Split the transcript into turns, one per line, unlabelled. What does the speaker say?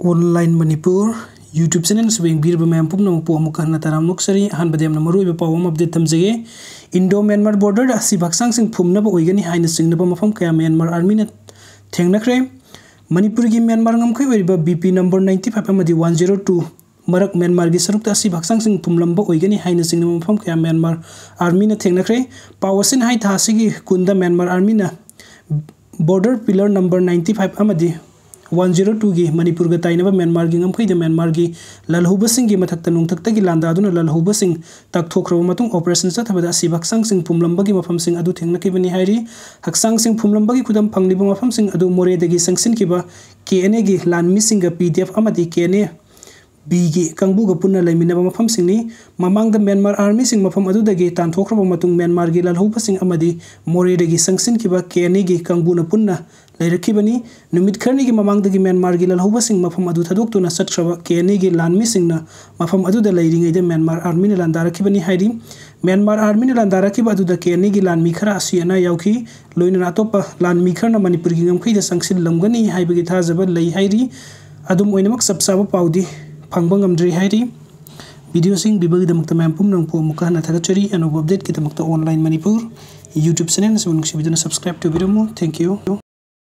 online manipur youtube channel swing bir bam pum nong po amuk han taram nok sari han badem na maru pa wam update tham jege indo myanmar border si baksang sing phum na ba oigani haina sing na ba mafam kya myanmar army na theng na khre manipur gi myanmar ngam khoi ori ba bp number 95 amadi 102 मरक Myanmar की सरुक्त भक्संग सिंह पुमलब होगी है मौम क्या Myanmar army थेंगे पावसन है था कुंद Myanmar army border pillar number ninety five one zero two की मनपुर तैनब म्यांमार की गमखई म्यांमार की ललहूब की मथक् नोंथक की लादाद ललहूब तक्थोख्रब ऑपरेशन चथबद हक्संग फुमलब की मफम थेंनकीबनी हक्संग फुमलब की खुदम फंगली मफम मोरेद संसिनब के एन ए की लानमी P D F K N A बीगे कंगू ग पुनः लेमीब मफम सिंह ममंग म्यांमार आर्मी मफम तथोख्रबूंग म्यांमार की लल्ह मोरेद की संगसन के अनी कंगून पुनः लेरबनी खरने की ममंग म्यांमार की लल्ह मफम थदों सत्रब के अनी लानी मफम म्यांमार आर्मी लादारबनी म्यांमार आर्मी लादारबाद के एन अनी लानी खरा लोन अतोप अटोप लानी खरना मनपुर की गमखद संगसन लमगनी थाजब लेम सब चाब पादी pangbang amdri hari video sing bibagi damak ta mampum nang puang muka na taka cari anu update kita makta online manipur youtube senen sebelum kesibitan subscribe to video mu thank you